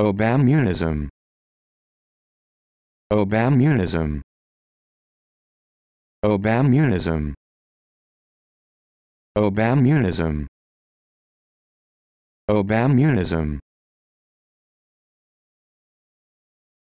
Obamunism Obamunism Obamunism Obamunism Obamunism